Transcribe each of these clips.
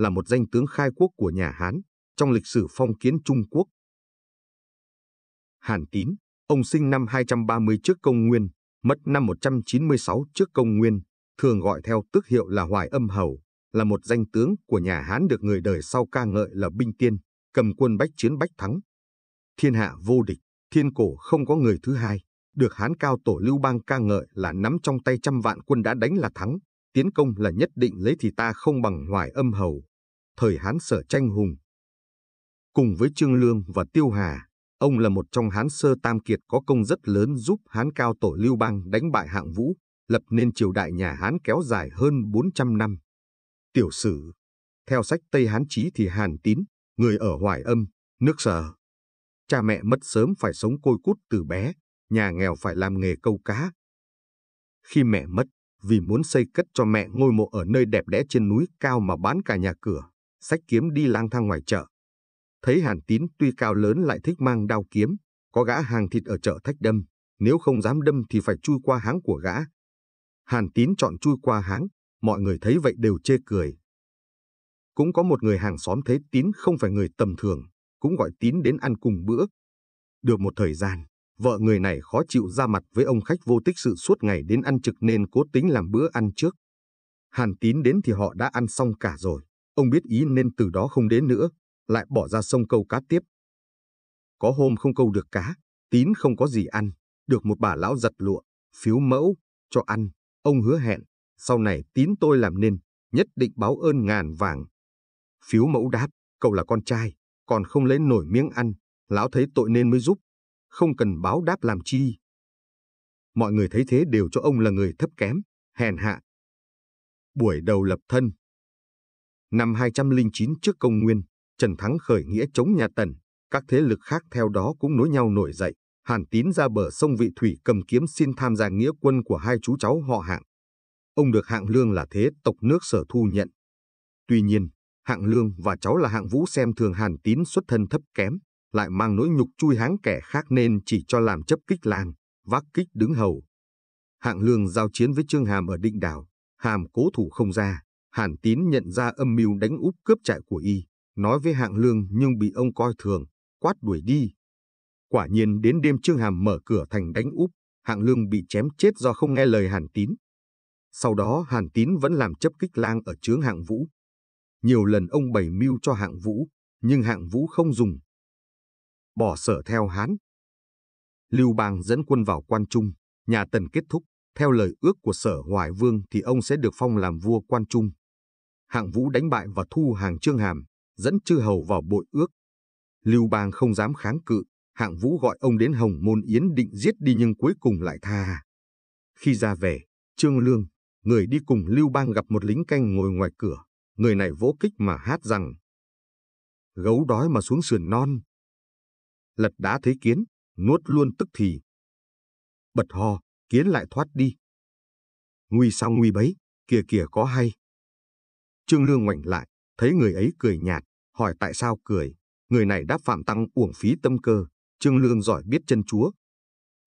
là một danh tướng khai quốc của nhà Hán trong lịch sử phong kiến Trung Quốc. Hàn Tín, ông sinh năm 230 trước công nguyên, mất năm 196 trước công nguyên, thường gọi theo tước hiệu là Hoài Âm Hầu, là một danh tướng của nhà Hán được người đời sau ca ngợi là binh tiên, cầm quân bách chiến bách thắng. Thiên hạ vô địch, thiên cổ không có người thứ hai, được Hán cao tổ Lưu Bang ca ngợi là nắm trong tay trăm vạn quân đã đánh là thắng, tiến công là nhất định lấy thì ta không bằng Hoài Âm Hầu thời Hán Sở Tranh Hùng. Cùng với Trương Lương và Tiêu Hà, ông là một trong Hán Sơ Tam Kiệt có công rất lớn giúp Hán Cao Tổ Lưu Bang đánh bại hạng Vũ, lập nên triều đại nhà Hán kéo dài hơn 400 năm. Tiểu sử Theo sách Tây Hán Chí thì Hàn Tín, người ở Hoài Âm, nước Sở. Cha mẹ mất sớm phải sống côi cút từ bé, nhà nghèo phải làm nghề câu cá. Khi mẹ mất, vì muốn xây cất cho mẹ ngôi mộ ở nơi đẹp đẽ trên núi cao mà bán cả nhà cửa, sách kiếm đi lang thang ngoài chợ. Thấy Hàn Tín tuy cao lớn lại thích mang đao kiếm, có gã hàng thịt ở chợ thách đâm, nếu không dám đâm thì phải chui qua háng của gã. Hàn Tín chọn chui qua háng, mọi người thấy vậy đều chê cười. Cũng có một người hàng xóm thấy Tín không phải người tầm thường, cũng gọi Tín đến ăn cùng bữa. Được một thời gian, vợ người này khó chịu ra mặt với ông khách vô tích sự suốt ngày đến ăn trực nên cố tính làm bữa ăn trước. Hàn Tín đến thì họ đã ăn xong cả rồi. Ông biết ý nên từ đó không đến nữa, lại bỏ ra sông câu cá tiếp. Có hôm không câu được cá, tín không có gì ăn, được một bà lão giật lụa, phiếu mẫu, cho ăn. Ông hứa hẹn, sau này tín tôi làm nên, nhất định báo ơn ngàn vàng. Phiếu mẫu đáp, cậu là con trai, còn không lấy nổi miếng ăn, lão thấy tội nên mới giúp, không cần báo đáp làm chi. Mọi người thấy thế đều cho ông là người thấp kém, hèn hạ. Buổi đầu lập thân, Năm 209 trước công nguyên, Trần Thắng khởi nghĩa chống nhà Tần, các thế lực khác theo đó cũng nối nhau nổi dậy. Hàn Tín ra bờ sông Vị Thủy cầm kiếm xin tham gia nghĩa quân của hai chú cháu họ hạng. Ông được hạng lương là thế tộc nước sở thu nhận. Tuy nhiên, hạng lương và cháu là hạng vũ xem thường Hàn Tín xuất thân thấp kém, lại mang nỗi nhục chui háng kẻ khác nên chỉ cho làm chấp kích làng, vác kích đứng hầu. Hạng lương giao chiến với Trương Hàm ở định đảo, Hàm cố thủ không ra, Hàn Tín nhận ra âm mưu đánh úp cướp trại của y, nói với Hạng Lương nhưng bị ông coi thường, quát đuổi đi. Quả nhiên đến đêm Trương Hàm mở cửa thành đánh úp, Hạng Lương bị chém chết do không nghe lời Hàn Tín. Sau đó Hàn Tín vẫn làm chấp kích lang ở trướng Hạng Vũ. Nhiều lần ông bày mưu cho Hạng Vũ, nhưng Hạng Vũ không dùng. Bỏ sở theo Hán. Lưu Bang dẫn quân vào Quan Trung, nhà Tần kết thúc, theo lời ước của sở Hoài Vương thì ông sẽ được phong làm vua Quan Trung hạng vũ đánh bại và thu hàng trương hàm, dẫn chư hầu vào bội ước. Lưu Bang không dám kháng cự, hạng vũ gọi ông đến Hồng Môn Yến định giết đi nhưng cuối cùng lại tha. Khi ra về, Trương Lương, người đi cùng Lưu Bang gặp một lính canh ngồi ngoài cửa, người này vỗ kích mà hát rằng Gấu đói mà xuống sườn non. Lật đá thấy kiến, nuốt luôn tức thì. Bật ho, kiến lại thoát đi. Nguy sao nguy bấy, kìa kìa có hay. Trương Lương ngoảnh lại, thấy người ấy cười nhạt, hỏi tại sao cười. Người này đáp phạm tăng uổng phí tâm cơ, Trương Lương giỏi biết chân chúa.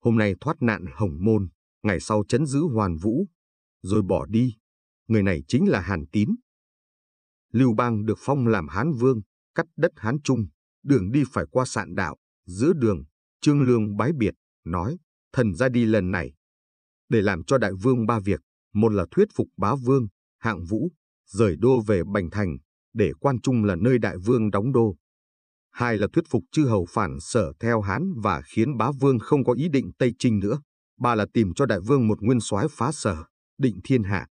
Hôm nay thoát nạn hồng môn, ngày sau chấn giữ hoàn vũ, rồi bỏ đi. Người này chính là Hàn Tín. Lưu Bang được phong làm Hán Vương, cắt đất Hán Trung, đường đi phải qua sạn đạo, giữa đường, Trương Lương bái biệt, nói, thần ra đi lần này. Để làm cho đại vương ba việc, một là thuyết phục bá vương, hạng vũ, rời đô về Bành Thành, để quan trung là nơi đại vương đóng đô. Hai là thuyết phục chư hầu phản sở theo Hán và khiến bá vương không có ý định Tây Trinh nữa. Ba là tìm cho đại vương một nguyên soái phá sở, định thiên hạ.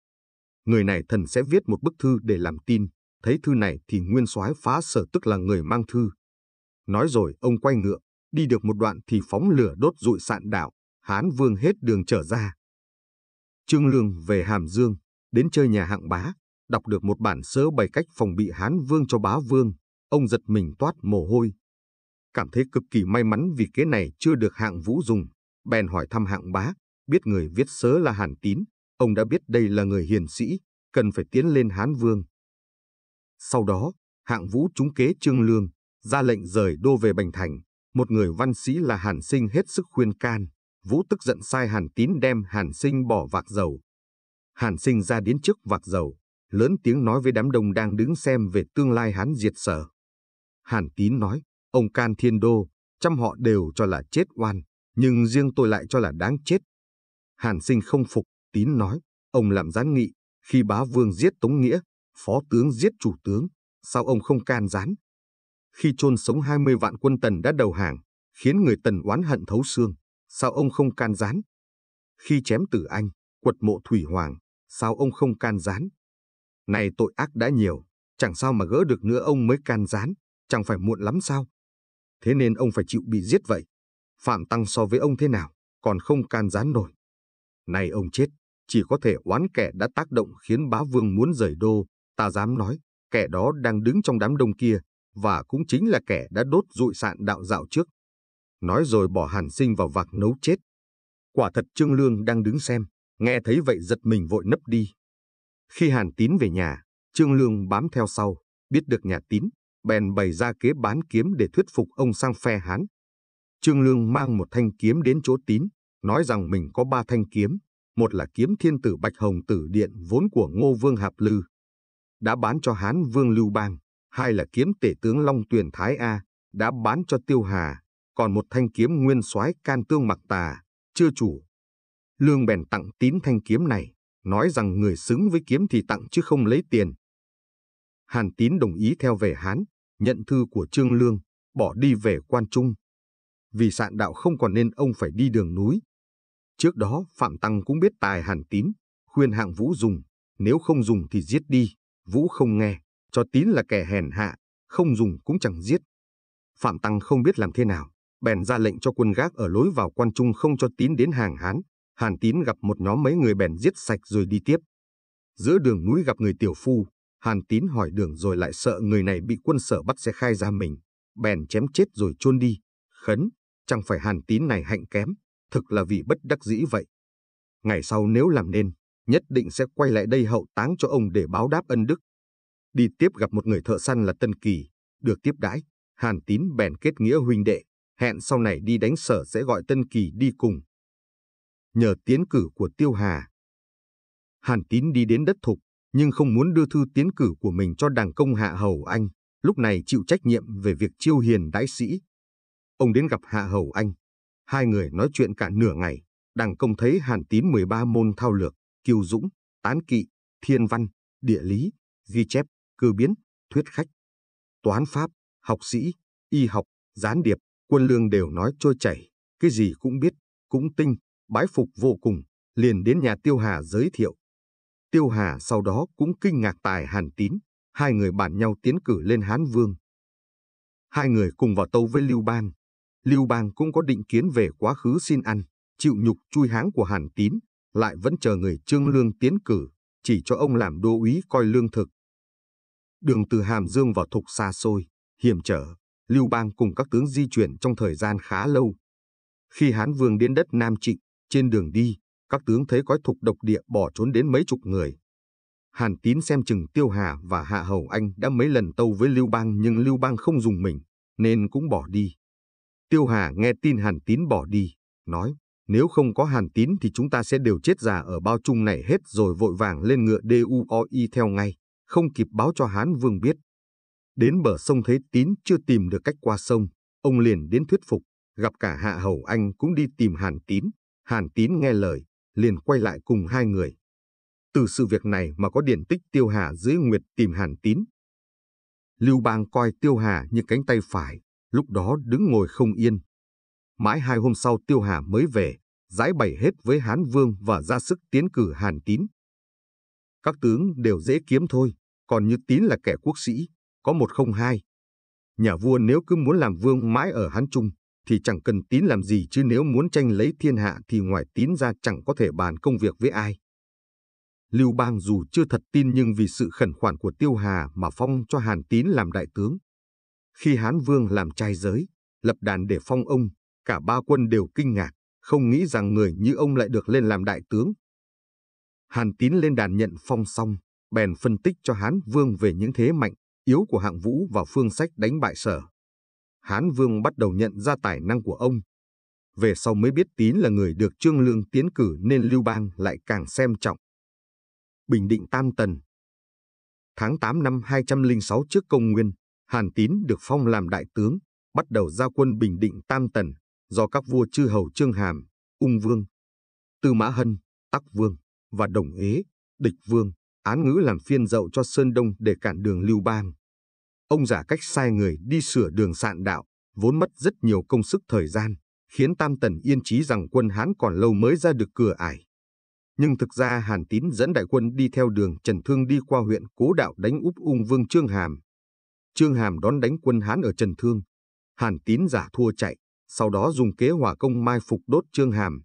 Người này thần sẽ viết một bức thư để làm tin, thấy thư này thì nguyên soái phá sở tức là người mang thư. Nói rồi ông quay ngựa, đi được một đoạn thì phóng lửa đốt rụi sạn đảo, Hán vương hết đường trở ra. Trương Lương về Hàm Dương, đến chơi nhà hạng bá, đọc được một bản sớ bày cách phòng bị Hán Vương cho bá vương, ông giật mình toát mồ hôi. Cảm thấy cực kỳ may mắn vì kế này chưa được hạng vũ dùng, bèn hỏi thăm hạng bá, biết người viết sớ là Hàn Tín, ông đã biết đây là người hiền sĩ, cần phải tiến lên Hán Vương. Sau đó, hạng vũ trúng kế Trương Lương, ra lệnh rời đô về Bành Thành, một người văn sĩ là Hàn Sinh hết sức khuyên can. Vũ tức giận sai Hàn Tín đem Hàn Sinh bỏ vạc dầu. Hàn Sinh ra đến trước vạc dầu, lớn tiếng nói với đám đông đang đứng xem về tương lai Hán diệt sở. Hàn Tín nói, ông Can Thiên Đô, trăm họ đều cho là chết oan, nhưng riêng tôi lại cho là đáng chết. Hàn Sinh không phục, Tín nói, ông làm gián nghị, khi bá vương giết Tống Nghĩa, phó tướng giết chủ tướng, sao ông không can gián? Khi chôn sống 20 vạn quân tần đã đầu hàng, khiến người tần oán hận thấu xương, sao ông không can gián? Khi chém tử anh, quật mộ thủy hoàng, sao ông không can gián? Này tội ác đã nhiều, chẳng sao mà gỡ được nữa ông mới can gián, chẳng phải muộn lắm sao? Thế nên ông phải chịu bị giết vậy. Phạm Tăng so với ông thế nào, còn không can gián nổi. Này ông chết, chỉ có thể oán kẻ đã tác động khiến bá vương muốn rời đô, ta dám nói, kẻ đó đang đứng trong đám đông kia, và cũng chính là kẻ đã đốt rụi sạn đạo dạo trước. Nói rồi bỏ hàn sinh vào vạc nấu chết. Quả thật Trương Lương đang đứng xem, nghe thấy vậy giật mình vội nấp đi, khi Hàn Tín về nhà, Trương Lương bám theo sau, biết được nhà Tín, bèn bày ra kế bán kiếm để thuyết phục ông sang phe Hán. Trương Lương mang một thanh kiếm đến chỗ Tín, nói rằng mình có ba thanh kiếm, một là kiếm thiên tử Bạch Hồng Tử Điện vốn của Ngô Vương Hạp Lư, đã bán cho Hán Vương Lưu Bang, hai là kiếm tể tướng Long Tuyền Thái A, đã bán cho Tiêu Hà, còn một thanh kiếm nguyên soái can tương mặc tà, chưa chủ. Lương bèn tặng tín thanh kiếm này, nói rằng người xứng với kiếm thì tặng chứ không lấy tiền. Hàn Tín đồng ý theo về Hán, nhận thư của Trương Lương, bỏ đi về Quan Trung. Vì sạn đạo không còn nên ông phải đi đường núi. Trước đó Phạm Tăng cũng biết tài Hàn Tín, khuyên hạng Vũ dùng, nếu không dùng thì giết đi, Vũ không nghe, cho Tín là kẻ hèn hạ, không dùng cũng chẳng giết. Phạm Tăng không biết làm thế nào, bèn ra lệnh cho quân gác ở lối vào quan trung không cho Tín đến hàng Hán, Hàn Tín gặp một nhóm mấy người bèn giết sạch rồi đi tiếp. Giữa đường núi gặp người tiểu phu, Hàn Tín hỏi đường rồi lại sợ người này bị quân sở bắt sẽ khai ra mình, bèn chém chết rồi chôn đi. Khấn, chẳng phải Hàn Tín này hạnh kém, thực là vì bất đắc dĩ vậy. Ngày sau nếu làm nên, nhất định sẽ quay lại đây hậu táng cho ông để báo đáp ân đức. Đi tiếp gặp một người thợ săn là Tân Kỳ, được tiếp đãi, Hàn Tín bèn kết nghĩa huynh đệ, hẹn sau này đi đánh sở sẽ gọi Tân Kỳ đi cùng nhờ tiến cử của Tiêu Hà. Hàn Tín đi đến đất thục, nhưng không muốn đưa thư tiến cử của mình cho đảng công Hạ Hầu Anh, lúc này chịu trách nhiệm về việc chiêu hiền đại sĩ. Ông đến gặp Hạ Hầu Anh. Hai người nói chuyện cả nửa ngày, đảng công thấy Hàn Tín 13 môn thao lược, kiêu dũng, tán kỵ, thiên văn, địa lý, ghi chép, cơ biến, thuyết khách, toán pháp, học sĩ, y học, gián điệp, quân lương đều nói trôi chảy, cái gì cũng biết, cũng tinh, bái phục vô cùng, liền đến nhà Tiêu Hà giới thiệu. Tiêu Hà sau đó cũng kinh ngạc tài Hàn Tín, hai người bàn nhau tiến cử lên Hán Vương. Hai người cùng vào tâu với Lưu Bang. Lưu Bang cũng có định kiến về quá khứ xin ăn, chịu nhục chui háng của Hàn Tín, lại vẫn chờ người Trương Lương tiến cử, chỉ cho ông làm đô úy coi lương thực. Đường từ Hàm Dương vào Thục xa xôi, hiểm trở, Lưu Bang cùng các tướng di chuyển trong thời gian khá lâu. Khi Hán Vương đến đất Nam Trịnh, trên đường đi, các tướng thấy cõi thục độc địa bỏ trốn đến mấy chục người. Hàn Tín xem chừng Tiêu Hà và Hạ Hầu Anh đã mấy lần tâu với Lưu Bang nhưng Lưu Bang không dùng mình, nên cũng bỏ đi. Tiêu Hà nghe tin Hàn Tín bỏ đi, nói, nếu không có Hàn Tín thì chúng ta sẽ đều chết già ở bao trung này hết rồi vội vàng lên ngựa DUOI theo ngay, không kịp báo cho Hán Vương biết. Đến bờ sông thấy Tín chưa tìm được cách qua sông, ông liền đến thuyết phục, gặp cả Hạ Hầu Anh cũng đi tìm Hàn Tín. Hàn Tín nghe lời, liền quay lại cùng hai người. Từ sự việc này mà có điển tích Tiêu Hà dưới Nguyệt tìm Hàn Tín. Lưu Bang coi Tiêu Hà như cánh tay phải, lúc đó đứng ngồi không yên. Mãi hai hôm sau Tiêu Hà mới về, giải bày hết với Hán Vương và ra sức tiến cử Hàn Tín. Các tướng đều dễ kiếm thôi, còn như Tín là kẻ quốc sĩ, có một không hai. Nhà vua nếu cứ muốn làm vương mãi ở Hán Trung, thì chẳng cần tín làm gì chứ nếu muốn tranh lấy thiên hạ thì ngoài tín ra chẳng có thể bàn công việc với ai. Lưu Bang dù chưa thật tin nhưng vì sự khẩn khoản của Tiêu Hà mà phong cho Hàn Tín làm đại tướng. Khi Hán Vương làm trai giới, lập đàn để phong ông, cả ba quân đều kinh ngạc, không nghĩ rằng người như ông lại được lên làm đại tướng. Hàn Tín lên đàn nhận phong xong, bèn phân tích cho Hán Vương về những thế mạnh, yếu của hạng vũ và phương sách đánh bại sở. Hán Vương bắt đầu nhận ra tài năng của ông. Về sau mới biết Tín là người được Trương Lương tiến cử nên Lưu Bang lại càng xem trọng. Bình Định Tam Tần Tháng 8 năm 206 trước công nguyên, Hàn Tín được phong làm đại tướng, bắt đầu ra quân Bình Định Tam Tần do các vua chư hầu Trương Hàm, Ung Vương, Tư Mã Hân, Tắc Vương và Đồng Ế, Địch Vương, án ngữ làm phiên dậu cho Sơn Đông để cản đường Lưu Bang. Ông giả cách sai người đi sửa đường sạn đạo, vốn mất rất nhiều công sức thời gian, khiến Tam Tần yên trí rằng quân Hán còn lâu mới ra được cửa ải. Nhưng thực ra Hàn Tín dẫn đại quân đi theo đường Trần Thương đi qua huyện Cố Đạo đánh úp ung vương Trương Hàm. Trương Hàm đón đánh quân Hán ở Trần Thương. Hàn Tín giả thua chạy, sau đó dùng kế hỏa công mai phục đốt Trương Hàm.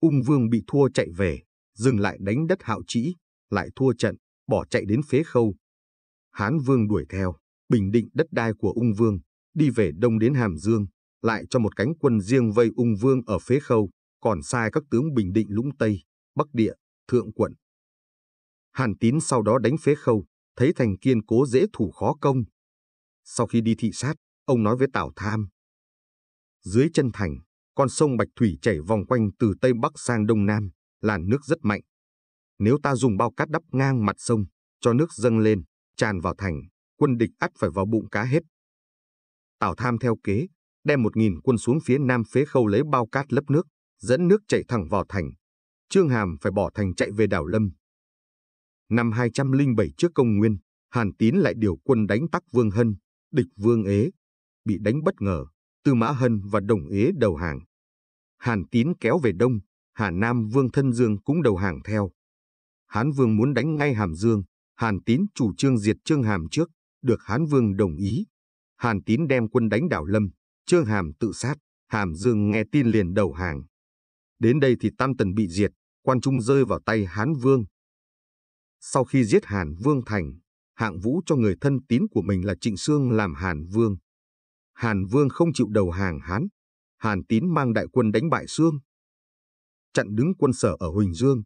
Ung vương bị thua chạy về, dừng lại đánh đất hạo trĩ, lại thua trận, bỏ chạy đến phế khâu. Hán vương đuổi theo, bình định đất đai của ung vương, đi về đông đến Hàm Dương, lại cho một cánh quân riêng vây ung vương ở phế khâu, còn sai các tướng bình định lũng Tây, Bắc Địa, Thượng Quận. Hàn tín sau đó đánh phế khâu, thấy thành kiên cố dễ thủ khó công. Sau khi đi thị sát, ông nói với Tào Tham. Dưới chân thành, con sông Bạch Thủy chảy vòng quanh từ Tây Bắc sang Đông Nam, làn nước rất mạnh. Nếu ta dùng bao cát đắp ngang mặt sông, cho nước dâng lên, tràn vào thành, quân địch ắt phải vào bụng cá hết. Tào Tham theo kế, đem một nghìn quân xuống phía nam phế khâu lấy bao cát lấp nước, dẫn nước chạy thẳng vào thành. Trương Hàm phải bỏ thành chạy về đảo Lâm. Năm 207 trước công nguyên, Hàn Tín lại điều quân đánh tắc Vương Hân, địch Vương Ế. Bị đánh bất ngờ, Tư Mã Hân và Đồng Ế đầu hàng. Hàn Tín kéo về đông, Hà Nam Vương Thân Dương cũng đầu hàng theo. Hán Vương muốn đánh ngay Hàm Dương, Hàn Tín chủ trương diệt Trương Hàm trước, được Hán Vương đồng ý. Hàn Tín đem quân đánh đảo Lâm, Trương Hàm tự sát, Hàm Dương nghe tin liền đầu hàng. Đến đây thì Tam Tần bị diệt, quan trung rơi vào tay Hán Vương. Sau khi giết Hàn Vương thành, hạng vũ cho người thân tín của mình là Trịnh Sương làm Hàn Vương. Hàn Vương không chịu đầu hàng Hán, Hàn Tín mang đại quân đánh bại Sương. Chặn đứng quân sở ở Huỳnh Dương.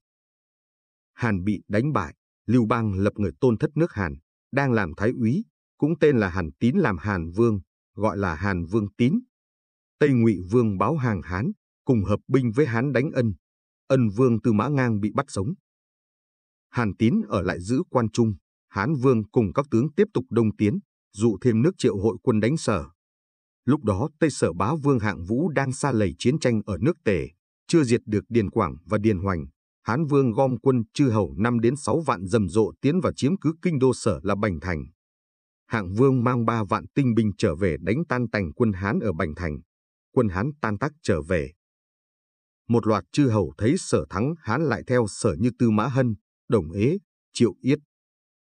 Hàn bị đánh bại, Lưu Bang lập người tôn thất nước Hàn đang làm thái úy, cũng tên là Hàn Tín làm Hàn Vương, gọi là Hàn Vương Tín. Tây Ngụy Vương báo hàng Hán, cùng hợp binh với Hán đánh ân. Ân Vương Tư Mã Ngang bị bắt sống. Hàn Tín ở lại giữ quan trung, Hán Vương cùng các tướng tiếp tục đông tiến, dụ thêm nước triệu hội quân đánh sở. Lúc đó Tây Sở Bá Vương Hạng Vũ đang xa lầy chiến tranh ở nước Tề, chưa diệt được Điền Quảng và Điền Hoành, Hán Vương gom quân chư hầu 5 đến 6 vạn rầm rộ tiến vào chiếm cứ kinh đô sở là Bành Thành. Hạng Vương mang 3 vạn tinh binh trở về đánh tan tành quân Hán ở Bành Thành. Quân Hán tan tác trở về. Một loạt chư hầu thấy sở thắng Hán lại theo sở như Tư Mã Hân, Đồng Ế, Triệu Yết.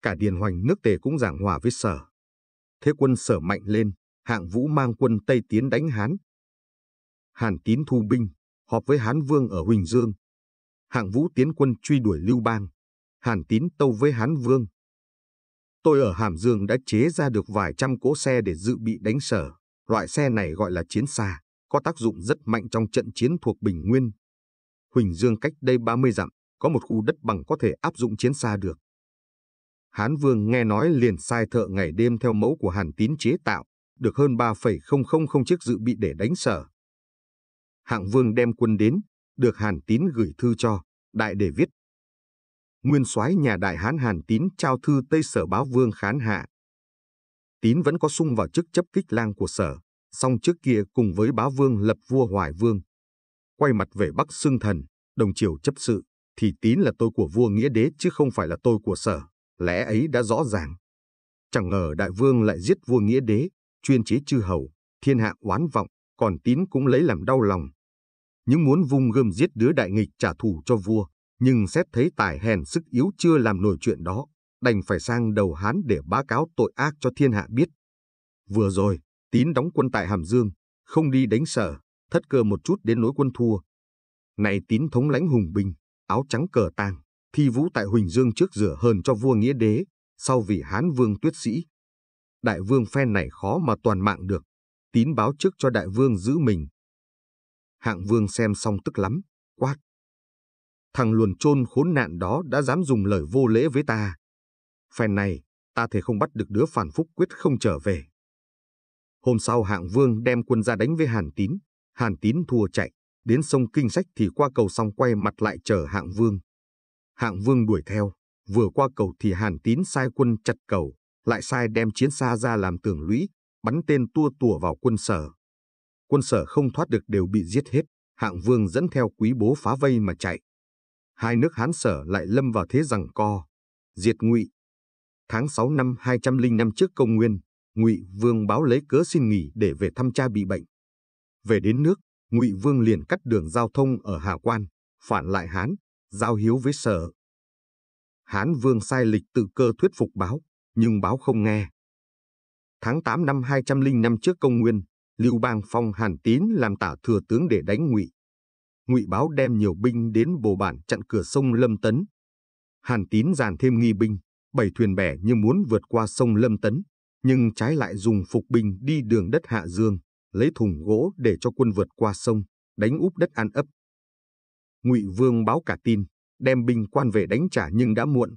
Cả Điền Hoành nước Tề cũng giảng hòa với sở. Thế quân sở mạnh lên, hạng vũ mang quân Tây tiến đánh Hán. Hàn Tín thu binh, họp với Hán Vương ở Huỳnh Dương, hạng vũ tiến quân truy đuổi Lưu Bang, Hàn Tín tâu với Hán Vương. Tôi ở Hàm Dương đã chế ra được vài trăm cỗ xe để dự bị đánh sở. Loại xe này gọi là chiến xa, có tác dụng rất mạnh trong trận chiến thuộc Bình Nguyên. Huỳnh Dương cách đây 30 dặm, có một khu đất bằng có thể áp dụng chiến xa được. Hán Vương nghe nói liền sai thợ ngày đêm theo mẫu của Hàn Tín chế tạo, được hơn 3,000 chiếc dự bị để đánh sở. Hạng Vương đem quân đến, được Hàn Tín gửi thư cho, đại để viết. Nguyên soái nhà đại Hán Hàn Tín trao thư Tây Sở báo Vương Khán Hạ. Tín vẫn có sung vào chức chấp kích lang của Sở, song trước kia cùng với báo Vương lập vua Hoài Vương. Quay mặt về Bắc Sương Thần, đồng triều chấp sự, thì Tín là tôi của vua Nghĩa Đế chứ không phải là tôi của Sở, lẽ ấy đã rõ ràng. Chẳng ngờ đại vương lại giết vua Nghĩa Đế, chuyên chế chư hầu, thiên hạ oán vọng, còn Tín cũng lấy làm đau lòng, những muốn vung gươm giết đứa đại nghịch trả thù cho vua, nhưng xét thấy tài hèn sức yếu chưa làm nổi chuyện đó, đành phải sang đầu Hán để báo cáo tội ác cho thiên hạ biết. Vừa rồi, tín đóng quân tại Hàm Dương, không đi đánh sở, thất cơ một chút đến nỗi quân thua. Này tín thống lãnh hùng binh, áo trắng cờ tang, thi vũ tại Huỳnh Dương trước rửa hờn cho vua nghĩa đế, sau vì Hán vương tuyết sĩ. Đại vương phen này khó mà toàn mạng được, tín báo trước cho đại vương giữ mình, Hạng Vương xem xong tức lắm, quát. Thằng luồn chôn khốn nạn đó đã dám dùng lời vô lễ với ta. Phen này, ta thể không bắt được đứa phản phúc quyết không trở về. Hôm sau Hạng Vương đem quân ra đánh với Hàn Tín. Hàn Tín thua chạy, đến sông Kinh Sách thì qua cầu xong quay mặt lại chờ Hạng Vương. Hạng Vương đuổi theo, vừa qua cầu thì Hàn Tín sai quân chặt cầu, lại sai đem chiến xa ra làm tường lũy, bắn tên tua tủa vào quân sở quân sở không thoát được đều bị giết hết, hạng vương dẫn theo quý bố phá vây mà chạy. Hai nước Hán sở lại lâm vào thế rằng co, diệt ngụy. Tháng 6 năm 205 trước công nguyên, ngụy vương báo lấy cớ xin nghỉ để về thăm cha bị bệnh. Về đến nước, ngụy vương liền cắt đường giao thông ở Hà Quan, phản lại Hán, giao hiếu với sở. Hán vương sai lịch tự cơ thuyết phục báo, nhưng báo không nghe. Tháng 8 năm 205 trước công nguyên, Lưu Bang phong Hàn Tín làm tả thừa tướng để đánh Ngụy. Ngụy Báo đem nhiều binh đến bồ bản chặn cửa sông Lâm Tấn. Hàn Tín dàn thêm nghi binh, bảy thuyền bè như muốn vượt qua sông Lâm Tấn, nhưng trái lại dùng phục binh đi đường đất Hạ Dương, lấy thùng gỗ để cho quân vượt qua sông, đánh úp đất An ấp. Ngụy Vương báo cả tin, đem binh quan về đánh trả nhưng đã muộn.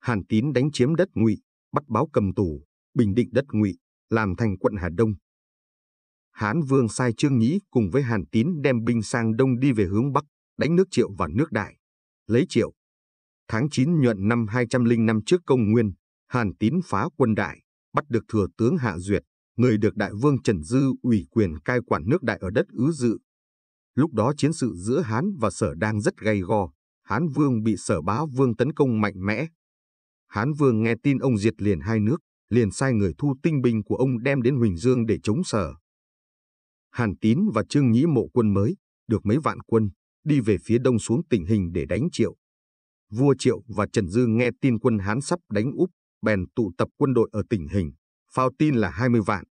Hàn Tín đánh chiếm đất Ngụy, bắt báo cầm tù, bình định đất Ngụy, làm thành quận Hà Đông. Hán Vương sai Trương Nhĩ cùng với Hàn Tín đem binh sang đông đi về hướng Bắc, đánh nước Triệu và nước Đại, lấy Triệu. Tháng 9 nhuận năm 205 trước công nguyên, Hàn Tín phá quân Đại, bắt được thừa tướng Hạ Duyệt, người được Đại Vương Trần Dư ủy quyền cai quản nước Đại ở đất Ứ Dự. Lúc đó chiến sự giữa Hán và Sở đang rất gay go, Hán Vương bị Sở Bá Vương tấn công mạnh mẽ. Hán Vương nghe tin ông diệt liền hai nước, liền sai người thu tinh binh của ông đem đến Huỳnh Dương để chống Sở. Hàn Tín và Trương Nhĩ mộ quân mới, được mấy vạn quân, đi về phía đông xuống tình hình để đánh Triệu. Vua Triệu và Trần Dư nghe tin quân Hán sắp đánh Úc, bèn tụ tập quân đội ở tình hình, phao tin là 20 vạn.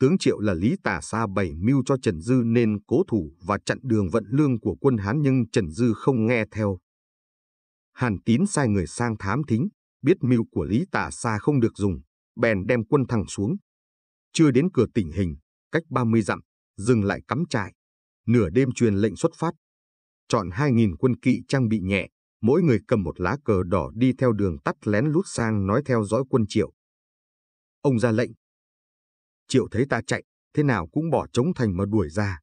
Tướng Triệu là Lý Tả Sa bày mưu cho Trần Dư nên cố thủ và chặn đường vận lương của quân Hán nhưng Trần Dư không nghe theo. Hàn Tín sai người sang thám thính, biết mưu của Lý Tả Sa không được dùng, bèn đem quân thẳng xuống. Chưa đến cửa tình hình, cách 30 dặm, dừng lại cắm trại. Nửa đêm truyền lệnh xuất phát. Chọn 2.000 quân kỵ trang bị nhẹ, mỗi người cầm một lá cờ đỏ đi theo đường tắt lén lút sang nói theo dõi quân triệu. Ông ra lệnh. Triệu thấy ta chạy, thế nào cũng bỏ trống thành mà đuổi ra.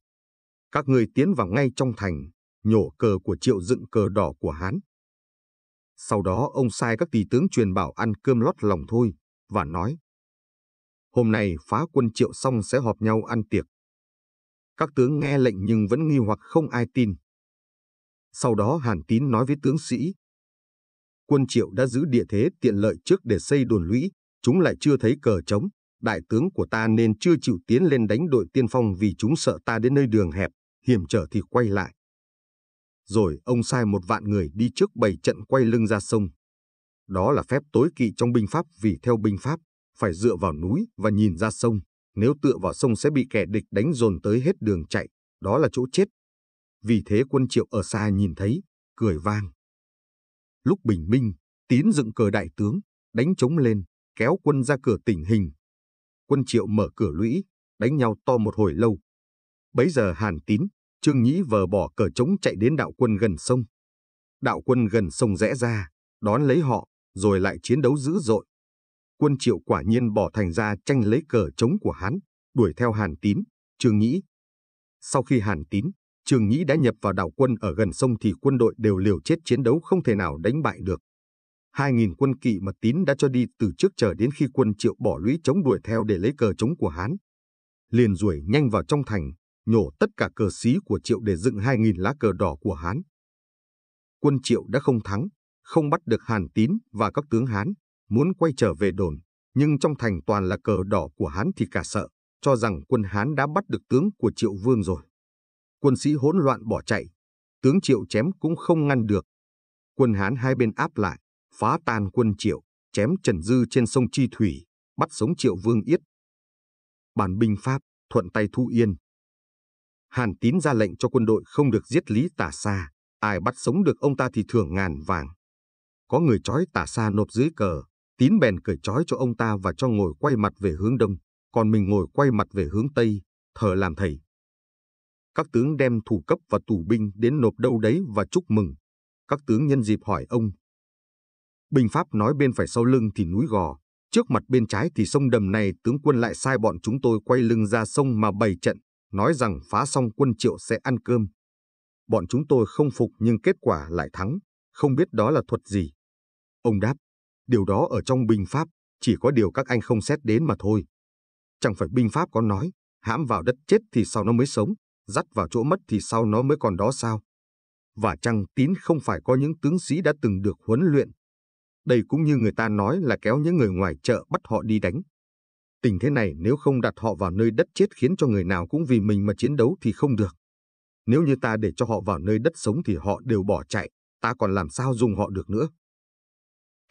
Các người tiến vào ngay trong thành, nhổ cờ của triệu dựng cờ đỏ của Hán. Sau đó ông sai các tỳ tướng truyền bảo ăn cơm lót lòng thôi, và nói. Hôm nay phá quân triệu xong sẽ họp nhau ăn tiệc. Các tướng nghe lệnh nhưng vẫn nghi hoặc không ai tin. Sau đó Hàn Tín nói với tướng sĩ. Quân triệu đã giữ địa thế tiện lợi trước để xây đồn lũy, chúng lại chưa thấy cờ trống. Đại tướng của ta nên chưa chịu tiến lên đánh đội tiên phong vì chúng sợ ta đến nơi đường hẹp, hiểm trở thì quay lại. Rồi ông sai một vạn người đi trước bảy trận quay lưng ra sông. Đó là phép tối kỵ trong binh pháp vì theo binh pháp, phải dựa vào núi và nhìn ra sông nếu tựa vào sông sẽ bị kẻ địch đánh dồn tới hết đường chạy, đó là chỗ chết. Vì thế quân triệu ở xa nhìn thấy, cười vang. Lúc bình minh, tín dựng cờ đại tướng, đánh trống lên, kéo quân ra cửa tỉnh hình. Quân triệu mở cửa lũy, đánh nhau to một hồi lâu. Bấy giờ hàn tín, trương nhĩ vờ bỏ cờ trống chạy đến đạo quân gần sông. Đạo quân gần sông rẽ ra, đón lấy họ, rồi lại chiến đấu dữ dội quân triệu quả nhiên bỏ thành ra tranh lấy cờ trống của Hán, đuổi theo Hàn Tín, Trương Nhĩ. Sau khi Hàn Tín, Trương Nhĩ đã nhập vào đảo quân ở gần sông thì quân đội đều liều chết chiến đấu không thể nào đánh bại được. 2.000 quân kỵ mà Tín đã cho đi từ trước chờ đến khi quân triệu bỏ lũy chống đuổi theo để lấy cờ chống của Hán. Liền ruổi nhanh vào trong thành, nhổ tất cả cờ xí của triệu để dựng 2.000 lá cờ đỏ của Hán. Quân triệu đã không thắng, không bắt được Hàn Tín và các tướng Hán, muốn quay trở về đồn, nhưng trong thành toàn là cờ đỏ của Hán thì cả sợ, cho rằng quân Hán đã bắt được tướng của Triệu Vương rồi. Quân sĩ hỗn loạn bỏ chạy, tướng Triệu chém cũng không ngăn được. Quân Hán hai bên áp lại, phá tan quân Triệu, chém Trần Dư trên sông Chi Thủy, bắt sống Triệu Vương Yết. Bản binh Pháp, thuận tay thu yên. Hàn Tín ra lệnh cho quân đội không được giết Lý Tả Sa, ai bắt sống được ông ta thì thưởng ngàn vàng. Có người trói Tả Sa nộp dưới cờ, Tín bèn cởi trói cho ông ta và cho ngồi quay mặt về hướng đông, còn mình ngồi quay mặt về hướng tây, thở làm thầy. Các tướng đem thủ cấp và tù binh đến nộp đâu đấy và chúc mừng. Các tướng nhân dịp hỏi ông. Bình Pháp nói bên phải sau lưng thì núi gò, trước mặt bên trái thì sông đầm này tướng quân lại sai bọn chúng tôi quay lưng ra sông mà bày trận, nói rằng phá xong quân triệu sẽ ăn cơm. Bọn chúng tôi không phục nhưng kết quả lại thắng, không biết đó là thuật gì. Ông đáp, Điều đó ở trong binh pháp, chỉ có điều các anh không xét đến mà thôi. Chẳng phải binh pháp có nói, hãm vào đất chết thì sau nó mới sống, dắt vào chỗ mất thì sau nó mới còn đó sao? Và chăng tín không phải có những tướng sĩ đã từng được huấn luyện. Đây cũng như người ta nói là kéo những người ngoài chợ bắt họ đi đánh. Tình thế này nếu không đặt họ vào nơi đất chết khiến cho người nào cũng vì mình mà chiến đấu thì không được. Nếu như ta để cho họ vào nơi đất sống thì họ đều bỏ chạy, ta còn làm sao dùng họ được nữa.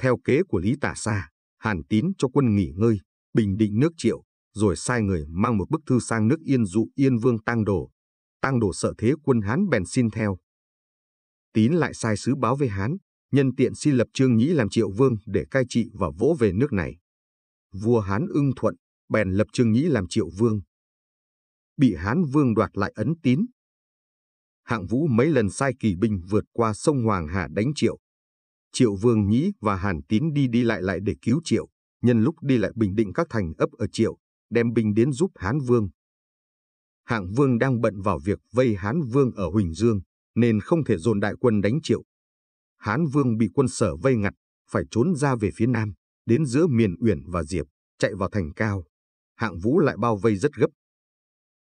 Theo kế của Lý Tả Sa, Hàn Tín cho quân nghỉ ngơi, bình định nước triệu, rồi sai người mang một bức thư sang nước Yên dụ Yên Vương Tăng Đồ. Tăng Đồ sợ thế quân Hán bèn xin theo. Tín lại sai sứ báo với Hán, nhân tiện xin lập Trương Nhĩ làm triệu vương để cai trị và vỗ về nước này. Vua Hán ưng thuận, bèn lập Trương Nhĩ làm triệu vương. Bị Hán vương đoạt lại ấn tín. Hạng Vũ mấy lần sai kỳ binh vượt qua sông Hoàng Hà đánh triệu, Triệu Vương Nhĩ và Hàn Tín đi đi lại lại để cứu Triệu, nhân lúc đi lại bình định các thành ấp ở Triệu, đem binh đến giúp Hán Vương. Hạng Vương đang bận vào việc vây Hán Vương ở Huỳnh Dương, nên không thể dồn đại quân đánh Triệu. Hán Vương bị quân sở vây ngặt, phải trốn ra về phía nam, đến giữa miền Uyển và Diệp, chạy vào thành cao. Hạng Vũ lại bao vây rất gấp.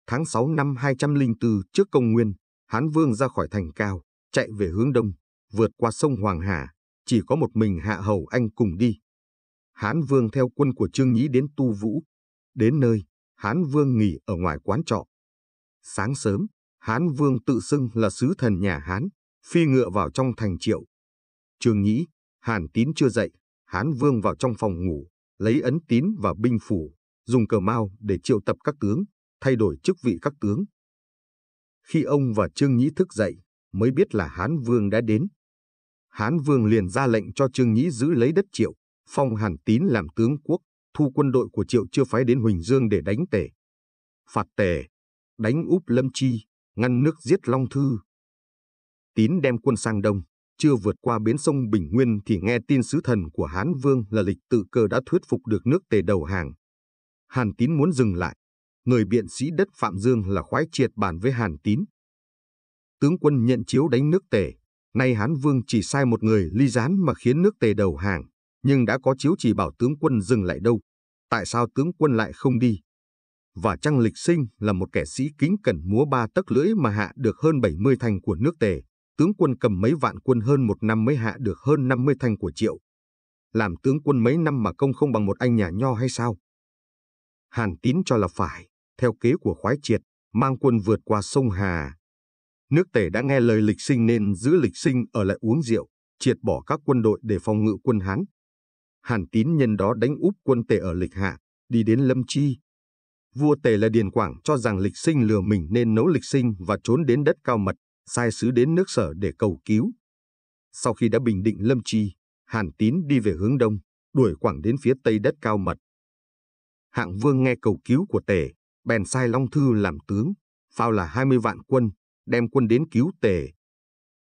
Tháng 6 năm 204 trước công nguyên, Hán Vương ra khỏi thành cao, chạy về hướng đông, vượt qua sông Hoàng Hà, chỉ có một mình Hạ Hầu Anh cùng đi. Hán Vương theo quân của Trương nhĩ đến Tu Vũ. Đến nơi, Hán Vương nghỉ ở ngoài quán trọ. Sáng sớm, Hán Vương tự xưng là sứ thần nhà Hán, phi ngựa vào trong thành triệu. Trương Nhĩ, Hàn Tín chưa dậy, Hán Vương vào trong phòng ngủ, lấy ấn tín và binh phủ, dùng cờ mao để triệu tập các tướng, thay đổi chức vị các tướng. Khi ông và Trương Nhĩ thức dậy, mới biết là Hán Vương đã đến, Hán Vương liền ra lệnh cho Trương Nhĩ giữ lấy đất Triệu, phong Hàn Tín làm tướng quốc, thu quân đội của Triệu chưa phái đến Huỳnh Dương để đánh Tề. Phạt Tề, đánh úp Lâm Chi, ngăn nước giết Long Thư. Tín đem quân sang đông, chưa vượt qua bến sông Bình Nguyên thì nghe tin sứ thần của Hán Vương là lịch tự cơ đã thuyết phục được nước Tề đầu hàng. Hàn Tín muốn dừng lại. Người biện sĩ đất Phạm Dương là khoái triệt bàn với Hàn Tín. Tướng quân nhận chiếu đánh nước Tề, Nay Hán Vương chỉ sai một người ly gián mà khiến nước tề đầu hàng, nhưng đã có chiếu chỉ bảo tướng quân dừng lại đâu. Tại sao tướng quân lại không đi? Và Trăng Lịch Sinh là một kẻ sĩ kính cần múa ba tấc lưỡi mà hạ được hơn 70 thành của nước tề. Tướng quân cầm mấy vạn quân hơn một năm mới hạ được hơn 50 thành của triệu. Làm tướng quân mấy năm mà công không bằng một anh nhà nho hay sao? Hàn Tín cho là phải, theo kế của khoái triệt, mang quân vượt qua sông Hà, Nước Tề đã nghe lời lịch sinh nên giữ lịch sinh ở lại uống rượu, triệt bỏ các quân đội để phòng ngự quân Hán. Hàn tín nhân đó đánh úp quân Tề ở lịch hạ, đi đến Lâm Chi. Vua Tề là Điền Quảng cho rằng lịch sinh lừa mình nên nấu lịch sinh và trốn đến đất cao mật, sai sứ đến nước sở để cầu cứu. Sau khi đã bình định Lâm Chi, Hàn tín đi về hướng đông, đuổi Quảng đến phía tây đất cao mật. Hạng Vương nghe cầu cứu của Tề, bèn sai Long Thư làm tướng, phao là 20 vạn quân, đem quân đến cứu Tề.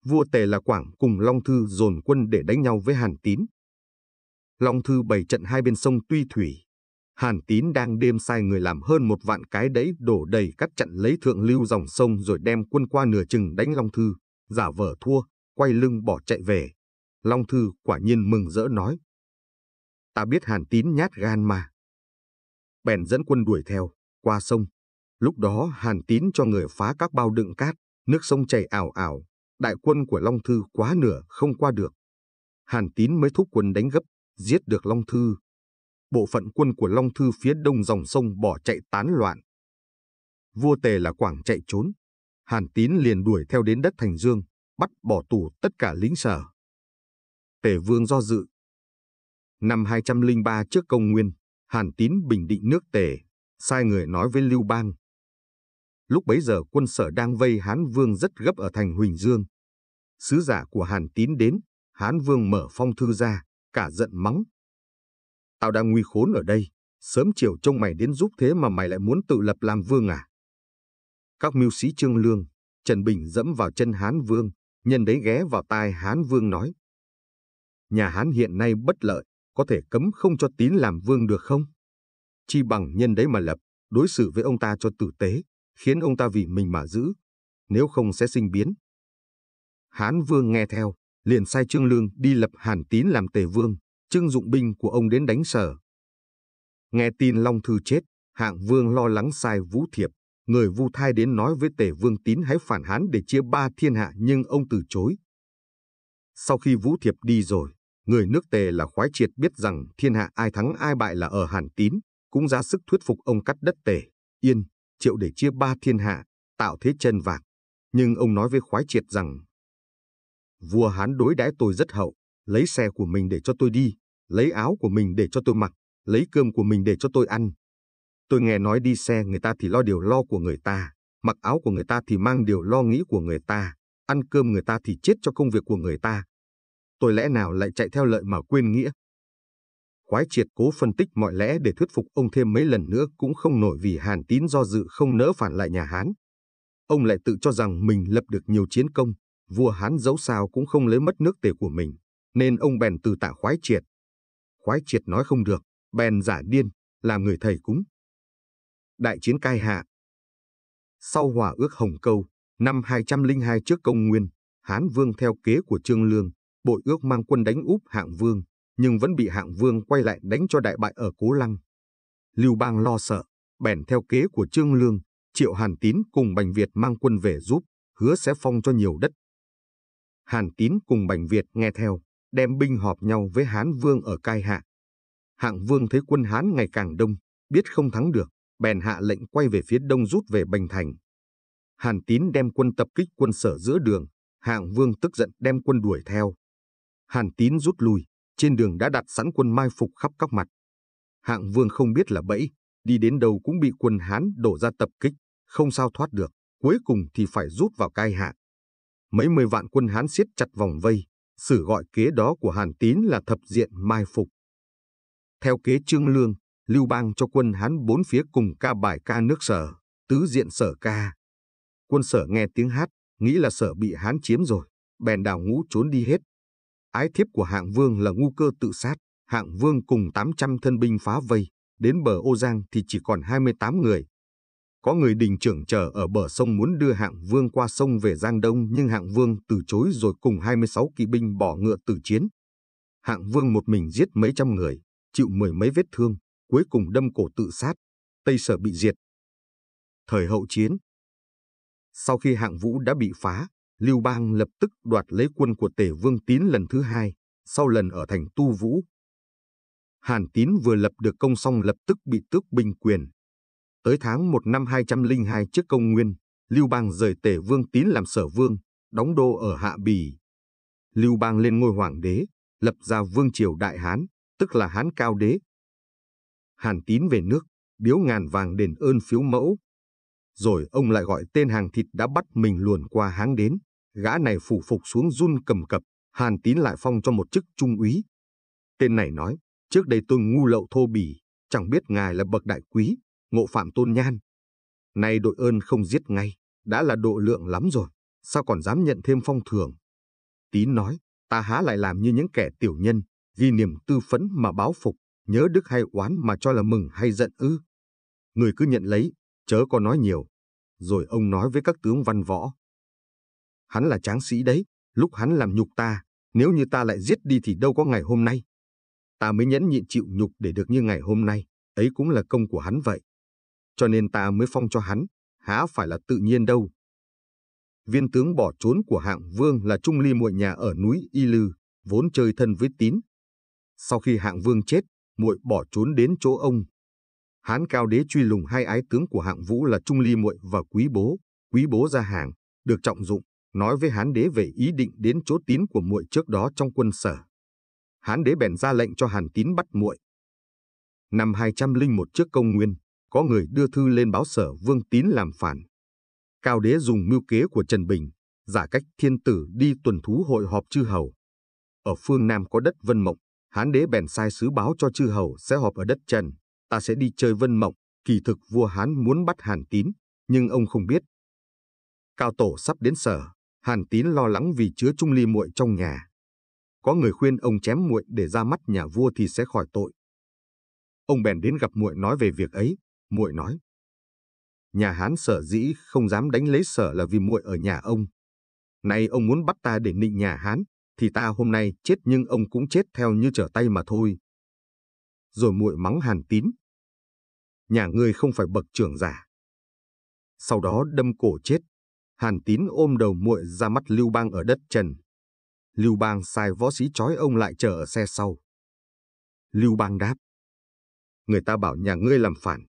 Vua Tề là Quảng cùng Long Thư dồn quân để đánh nhau với Hàn Tín. Long Thư bày trận hai bên sông Tuy Thủy. Hàn Tín đang đêm sai người làm hơn một vạn cái đấy đổ đầy cắt chặn lấy thượng lưu dòng sông rồi đem quân qua nửa chừng đánh Long Thư, giả vờ thua, quay lưng bỏ chạy về. Long Thư quả nhiên mừng rỡ nói. Ta biết Hàn Tín nhát gan mà. Bèn dẫn quân đuổi theo, qua sông. Lúc đó Hàn Tín cho người phá các bao đựng cát, Nước sông chảy ảo ảo, đại quân của Long Thư quá nửa không qua được. Hàn Tín mới thúc quân đánh gấp, giết được Long Thư. Bộ phận quân của Long Thư phía đông dòng sông bỏ chạy tán loạn. Vua Tề là Quảng chạy trốn. Hàn Tín liền đuổi theo đến đất Thành Dương, bắt bỏ tù tất cả lính sở. Tề Vương do dự. Năm 203 trước công nguyên, Hàn Tín bình định nước Tề, sai người nói với Lưu Bang, Lúc bấy giờ quân sở đang vây Hán Vương rất gấp ở thành Huỳnh Dương. Sứ giả của Hàn Tín đến, Hán Vương mở phong thư ra, cả giận mắng. Tao đang nguy khốn ở đây, sớm chiều trông mày đến giúp thế mà mày lại muốn tự lập làm vương à? Các mưu sĩ trương lương, Trần Bình dẫm vào chân Hán Vương, nhân đấy ghé vào tai Hán Vương nói. Nhà Hán hiện nay bất lợi, có thể cấm không cho tín làm vương được không? Chi bằng nhân đấy mà lập, đối xử với ông ta cho tử tế, khiến ông ta vì mình mà giữ, nếu không sẽ sinh biến. Hán Vương nghe theo, liền sai Trương Lương đi lập Hàn Tín làm tề vương, trưng dụng binh của ông đến đánh sở. Nghe tin Long Thư chết, Hạng Vương lo lắng sai Vũ Thiệp, người Vu Thai đến nói với Tề Vương Tín hãy phản Hán để chia ba thiên hạ nhưng ông từ chối. Sau khi Vũ Thiệp đi rồi, người nước Tề là khoái triệt biết rằng thiên hạ ai thắng ai bại là ở Hàn Tín, cũng ra sức thuyết phục ông cắt đất Tề, Yên, triệu để chia ba thiên hạ, tạo thế chân vạc. Nhưng ông nói với khoái triệt rằng, vua Hán đối đãi tôi rất hậu, lấy xe của mình để cho tôi đi, lấy áo của mình để cho tôi mặc, lấy cơm của mình để cho tôi ăn. Tôi nghe nói đi xe người ta thì lo điều lo của người ta, mặc áo của người ta thì mang điều lo nghĩ của người ta, ăn cơm người ta thì chết cho công việc của người ta. Tôi lẽ nào lại chạy theo lợi mà quên nghĩa? Quái triệt cố phân tích mọi lẽ để thuyết phục ông thêm mấy lần nữa cũng không nổi vì Hàn Tín do dự không nỡ phản lại nhà Hán. Ông lại tự cho rằng mình lập được nhiều chiến công, vua Hán dẫu sao cũng không lấy mất nước tề của mình, nên ông bèn từ tạ khoái triệt. Khoái triệt nói không được, bèn giả điên, làm người thầy cúng. Đại chiến cai hạ Sau hòa ước Hồng Câu, năm 202 trước công nguyên, Hán Vương theo kế của Trương Lương, bội ước mang quân đánh úp hạng Vương, nhưng vẫn bị hạng vương quay lại đánh cho đại bại ở Cố Lăng. Lưu Bang lo sợ, bèn theo kế của Trương Lương, Triệu Hàn Tín cùng Bành Việt mang quân về giúp, hứa sẽ phong cho nhiều đất. Hàn Tín cùng Bành Việt nghe theo, đem binh họp nhau với Hán Vương ở Cai Hạ. Hạng Vương thấy quân Hán ngày càng đông, biết không thắng được, bèn hạ lệnh quay về phía đông rút về Bành Thành. Hàn Tín đem quân tập kích quân sở giữa đường, Hạng Vương tức giận đem quân đuổi theo. Hàn Tín rút lui, trên đường đã đặt sẵn quân mai phục khắp các mặt. Hạng vương không biết là bẫy, đi đến đâu cũng bị quân Hán đổ ra tập kích, không sao thoát được, cuối cùng thì phải rút vào cai hạ. Mấy mươi vạn quân Hán siết chặt vòng vây, sử gọi kế đó của Hàn Tín là thập diện mai phục. Theo kế trương lương, Lưu Bang cho quân Hán bốn phía cùng ca bài ca nước sở, tứ diện sở ca. Quân sở nghe tiếng hát, nghĩ là sở bị Hán chiếm rồi, bèn đào ngũ trốn đi hết, ái thiếp của hạng vương là ngu cơ tự sát. Hạng vương cùng 800 thân binh phá vây, đến bờ Ô Giang thì chỉ còn 28 người. Có người đình trưởng chờ ở bờ sông muốn đưa hạng vương qua sông về Giang Đông nhưng hạng vương từ chối rồi cùng 26 kỵ binh bỏ ngựa tử chiến. Hạng vương một mình giết mấy trăm người, chịu mười mấy vết thương, cuối cùng đâm cổ tự sát, Tây Sở bị diệt. Thời hậu chiến Sau khi hạng vũ đã bị phá, Lưu Bang lập tức đoạt lấy quân của Tề Vương Tín lần thứ hai, sau lần ở thành Tu Vũ. Hàn Tín vừa lập được công xong lập tức bị tước binh quyền. Tới tháng 1 năm 202 trước công nguyên, Lưu Bang rời Tề Vương Tín làm sở vương, đóng đô ở Hạ Bì. Lưu Bang lên ngôi hoàng đế, lập ra vương triều Đại Hán, tức là Hán Cao Đế. Hàn Tín về nước, biếu ngàn vàng đền ơn phiếu mẫu. Rồi ông lại gọi tên hàng thịt đã bắt mình luồn qua háng đến, gã này phủ phục xuống run cầm cập, Hàn Tín lại phong cho một chức trung úy. Tên này nói, trước đây tôi ngu lậu thô bỉ, chẳng biết ngài là bậc đại quý, ngộ phạm tôn nhan. Nay đội ơn không giết ngay, đã là độ lượng lắm rồi, sao còn dám nhận thêm phong thưởng. Tín nói, ta há lại làm như những kẻ tiểu nhân, vì niềm tư phấn mà báo phục, nhớ đức hay oán mà cho là mừng hay giận ư. Người cứ nhận lấy, chớ có nói nhiều. Rồi ông nói với các tướng văn võ, Hắn là tráng sĩ đấy, lúc hắn làm nhục ta, nếu như ta lại giết đi thì đâu có ngày hôm nay. Ta mới nhẫn nhịn chịu nhục để được như ngày hôm nay, ấy cũng là công của hắn vậy. Cho nên ta mới phong cho hắn, há phải là tự nhiên đâu. Viên tướng bỏ trốn của hạng vương là Trung Ly muội nhà ở núi Y Lư, vốn chơi thân với tín. Sau khi hạng vương chết, muội bỏ trốn đến chỗ ông. Hán cao đế truy lùng hai ái tướng của hạng vũ là Trung Ly muội và Quý Bố, Quý Bố ra hàng, được trọng dụng nói với Hán đế về ý định đến chỗ tín của muội trước đó trong quân sở. Hán đế bèn ra lệnh cho Hàn tín bắt muội. Năm 201 trước công nguyên, có người đưa thư lên báo sở vương tín làm phản. Cao đế dùng mưu kế của Trần Bình, giả cách thiên tử đi tuần thú hội họp chư hầu. Ở phương Nam có đất Vân Mộng, Hán đế bèn sai sứ báo cho chư hầu sẽ họp ở đất Trần, ta sẽ đi chơi Vân Mộng, kỳ thực vua Hán muốn bắt Hàn tín, nhưng ông không biết. Cao tổ sắp đến sở, Hàn Tín lo lắng vì chứa trung ly muội trong nhà. Có người khuyên ông chém muội để ra mắt nhà vua thì sẽ khỏi tội. Ông bèn đến gặp muội nói về việc ấy, muội nói: "Nhà Hán sở dĩ không dám đánh lấy sở là vì muội ở nhà ông. Nay ông muốn bắt ta để nịnh nhà Hán thì ta hôm nay chết nhưng ông cũng chết theo như trở tay mà thôi." Rồi muội mắng Hàn Tín: "Nhà ngươi không phải bậc trưởng giả." Sau đó đâm cổ chết Hàn Tín ôm đầu muội ra mắt Lưu Bang ở đất trần. Lưu Bang sai võ sĩ trói ông lại chờ ở xe sau. Lưu Bang đáp. Người ta bảo nhà ngươi làm phản.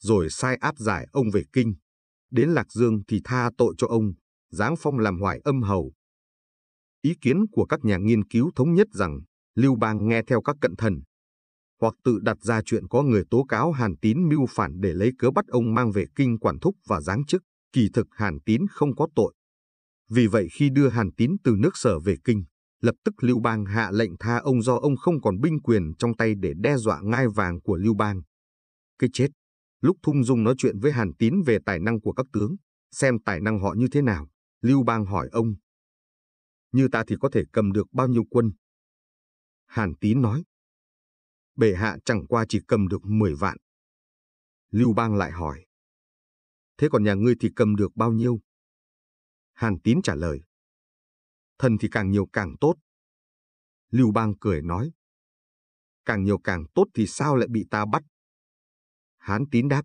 Rồi sai áp giải ông về kinh. Đến Lạc Dương thì tha tội cho ông, giáng phong làm hoài âm hầu. Ý kiến của các nhà nghiên cứu thống nhất rằng Lưu Bang nghe theo các cận thần, hoặc tự đặt ra chuyện có người tố cáo Hàn Tín mưu phản để lấy cớ bắt ông mang về kinh quản thúc và giáng chức kỳ thực Hàn Tín không có tội. Vì vậy khi đưa Hàn Tín từ nước sở về kinh, lập tức Lưu Bang hạ lệnh tha ông do ông không còn binh quyền trong tay để đe dọa ngai vàng của Lưu Bang. Cái chết, lúc Thung Dung nói chuyện với Hàn Tín về tài năng của các tướng, xem tài năng họ như thế nào, Lưu Bang hỏi ông. Như ta thì có thể cầm được bao nhiêu quân? Hàn Tín nói. Bệ hạ chẳng qua chỉ cầm được 10 vạn. Lưu Bang lại hỏi. Thế còn nhà ngươi thì cầm được bao nhiêu? Hàn tín trả lời. Thần thì càng nhiều càng tốt. Lưu Bang cười nói. Càng nhiều càng tốt thì sao lại bị ta bắt? Hán tín đáp.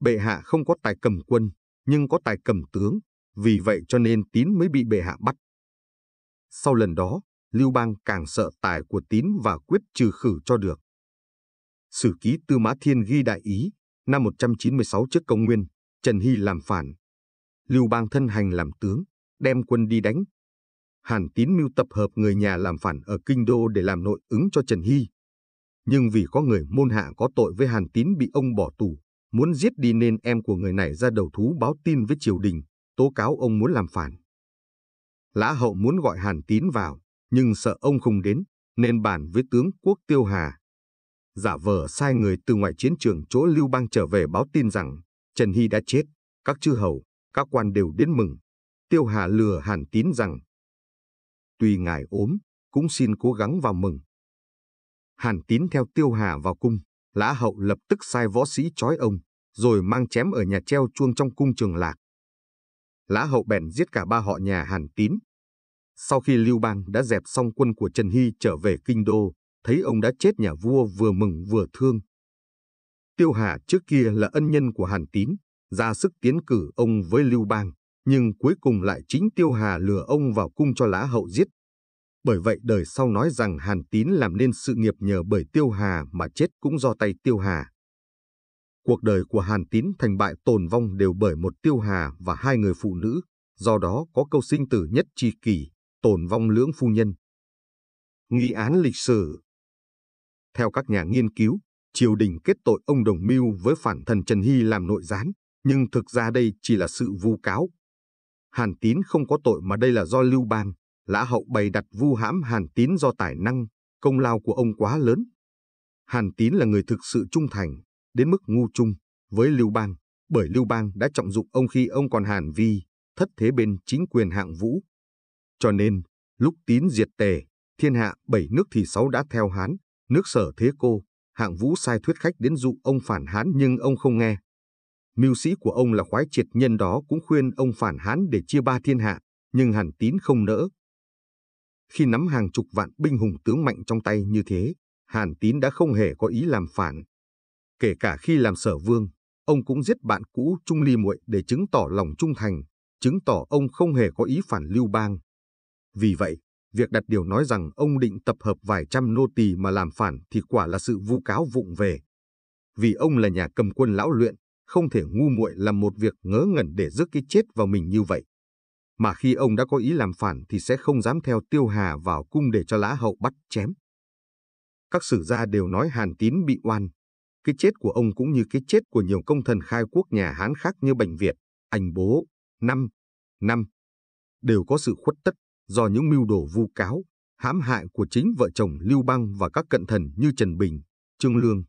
Bệ hạ không có tài cầm quân, nhưng có tài cầm tướng, vì vậy cho nên tín mới bị bệ hạ bắt. Sau lần đó, Lưu Bang càng sợ tài của tín và quyết trừ khử cho được. Sử ký Tư Mã Thiên ghi đại ý, năm 196 trước công nguyên, Trần Hy làm phản. Lưu Bang thân hành làm tướng, đem quân đi đánh. Hàn Tín mưu tập hợp người nhà làm phản ở Kinh Đô để làm nội ứng cho Trần Hy. Nhưng vì có người môn hạ có tội với Hàn Tín bị ông bỏ tù, muốn giết đi nên em của người này ra đầu thú báo tin với triều đình, tố cáo ông muốn làm phản. Lã hậu muốn gọi Hàn Tín vào, nhưng sợ ông không đến, nên bàn với tướng quốc Tiêu Hà. Giả vờ sai người từ ngoài chiến trường chỗ Lưu Bang trở về báo tin rằng Trần Hy đã chết, các chư hầu, các quan đều đến mừng. Tiêu Hà lừa Hàn Tín rằng, tuy ngài ốm, cũng xin cố gắng vào mừng. Hàn Tín theo Tiêu Hà vào cung, Lã Hậu lập tức sai võ sĩ trói ông, rồi mang chém ở nhà treo chuông trong cung trường lạc. Lã Hậu bèn giết cả ba họ nhà Hàn Tín. Sau khi Lưu Bang đã dẹp xong quân của Trần Hy trở về kinh đô, thấy ông đã chết nhà vua vừa mừng vừa thương, Tiêu Hà trước kia là ân nhân của Hàn Tín, ra sức tiến cử ông với Lưu Bang, nhưng cuối cùng lại chính Tiêu Hà lừa ông vào cung cho Lã Hậu giết. Bởi vậy đời sau nói rằng Hàn Tín làm nên sự nghiệp nhờ bởi Tiêu Hà mà chết cũng do tay Tiêu Hà. Cuộc đời của Hàn Tín thành bại tồn vong đều bởi một Tiêu Hà và hai người phụ nữ, do đó có câu sinh tử nhất tri kỷ, tồn vong lưỡng phu nhân. Nghi án lịch sử Theo các nhà nghiên cứu, triều đình kết tội ông đồng mưu với phản thần Trần Hy làm nội gián, nhưng thực ra đây chỉ là sự vu cáo. Hàn Tín không có tội mà đây là do Lưu Bang, Lã Hậu bày đặt vu hãm Hàn Tín do tài năng, công lao của ông quá lớn. Hàn Tín là người thực sự trung thành, đến mức ngu trung, với Lưu Bang, bởi Lưu Bang đã trọng dụng ông khi ông còn Hàn Vi, thất thế bên chính quyền hạng vũ. Cho nên, lúc Tín diệt tề, thiên hạ bảy nước thì sáu đã theo Hán, nước sở thế cô, hạng vũ sai thuyết khách đến dụ ông phản hán nhưng ông không nghe. Mưu sĩ của ông là khoái triệt nhân đó cũng khuyên ông phản hán để chia ba thiên hạ, nhưng hàn tín không nỡ. Khi nắm hàng chục vạn binh hùng tướng mạnh trong tay như thế, hàn tín đã không hề có ý làm phản. Kể cả khi làm sở vương, ông cũng giết bạn cũ Trung Ly Muội để chứng tỏ lòng trung thành, chứng tỏ ông không hề có ý phản lưu bang. Vì vậy, việc đặt điều nói rằng ông định tập hợp vài trăm nô tỳ mà làm phản thì quả là sự vu cáo vụng về. Vì ông là nhà cầm quân lão luyện, không thể ngu muội làm một việc ngớ ngẩn để rước cái chết vào mình như vậy. Mà khi ông đã có ý làm phản thì sẽ không dám theo tiêu hà vào cung để cho lã hậu bắt chém. Các sử gia đều nói Hàn Tín bị oan. Cái chết của ông cũng như cái chết của nhiều công thần khai quốc nhà Hán khác như Bành Việt, Anh Bố, Năm, Năm, đều có sự khuất tất do những mưu đồ vu cáo, hãm hại của chính vợ chồng Lưu Bang và các cận thần như Trần Bình, Trương Lương.